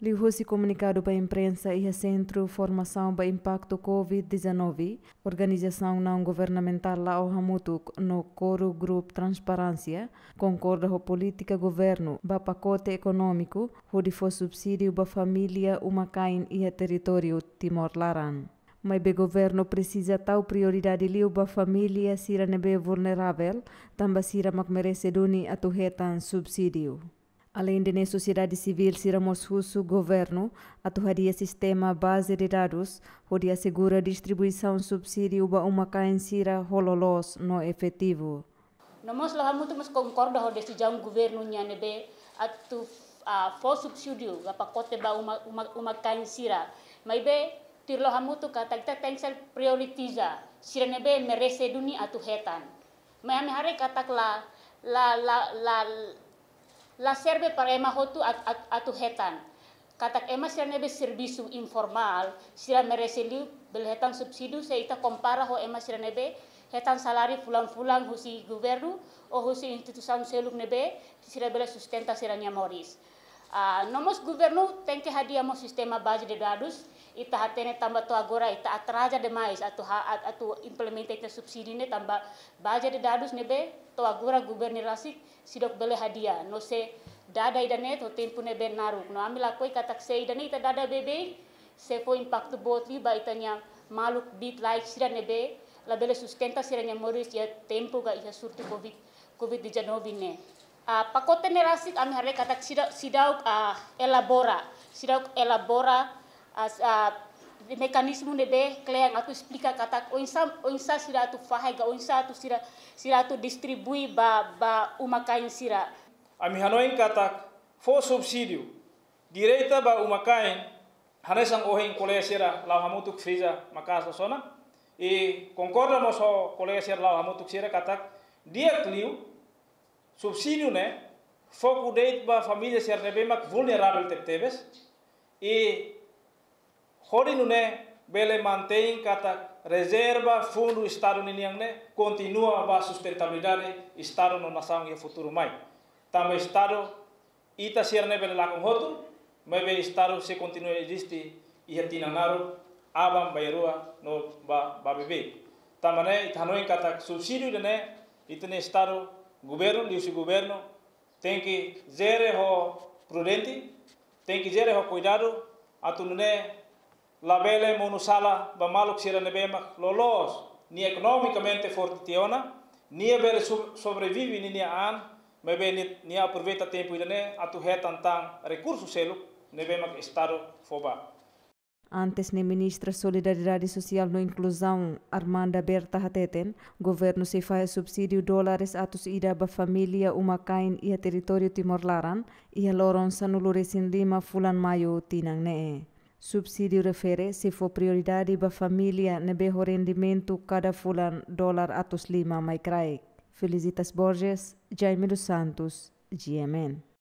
Liu Husi comunicado para a imprensa e a Centro Formação para Impacto Covid-19, organização não governamental La ao no Coro Grupo Transparência, concorda com a política governo para pacote econômico, onde for subsídio para família, uma cain e a território Timor-Laran. Mas o governo precisa tal prioridade liu para família se nebe vulnerável, também se merece duni atuhetan subsídio. Além de sociedade civil ser amorçoso governo, atuaria sistema base de dados, onde assegura distribuição de subsídio para uma caencira hololos no efetivo. Nós estamos levamos mas concorda onde se já um governo nyanebe atu a fo subsídio apa kote ba uma uma uma caencira, mas be tirlo hamutu kata kita tengsel prioritiza sirenebe merece duni atu hetan. Mayami hari katakla la la la, la La serve para ema hotu at, at, atu hetan. Katak ema sira nebe servisu informal, sila mereseliu bel hetan subsidu se ita kompara ho ema sira nebe hetan salari fulang-fulang husi gubernu, o husi institusan seluk nebe sira bela sustenta sira nyamoris. moris. Ah, nomos governo tem que mo sistema base de dados ita hatene tamba to agora ita atraja demais atu ha, atu implementate ita subsidi ne tamba base de dados be to agora governo sidok bele hadia no se dada ida ne to tempo be naruk no amila koi katak se ida ne ita dada bebe se po impacto li ba itanya maluk bit like sira be la bele sustenta sira nya moris ya tempo ga ia surtu covid covid 19 ne a ah, pakote nerasit ami harre katak sidauk a ah, elabora sidauk elabora as ah, a mekanisme de be kleyang aku explica katak oinsa oinsa sida tu fahai ga oinsa tu sira sira tu distribui ba ba umakain sira ami hanoin katak fo subsidio direita ba umakain hanesang ohin kolea sira lau hamutuk friza makasa sona e concorda no so kolea sira lau hamutuk sira katak dia kliu subsídio né subsidiune família udayitma famille serde be makko e hoje i né bele mantém cada reserva fundo estado niniang né continua ba sustentabilidade estado no nação e futuro mai também estado ita né bele outro mas bele estado se continua e a tinanaro abam bairua no ba ba bebe tamane ithanoi kata subsídio né itne estado governo desse governo tem que ser prudente, tem que ser cuidado, atunune labele monusala ba maluk sirane bemak lolos ni economicamente fortiona ni e ber sobrevive ni an mebe ni ni aproveita tempo idane atu he tentang recurso selo ne bemak estado foba Antes, nem ministra Solidariedade Social no Inclusão, Armanda Berta Hateten, governo se faz subsídio dólares atos ida ba família uma cain e a território Timor-Laran e a Loron no em Lima, Fulan Maio, tinangne. Subsídio refere se for prioridade ba família o rendimento cada fulan dólar atos lima mai Felizitas Felicitas Borges, Jaime dos Santos, GMN.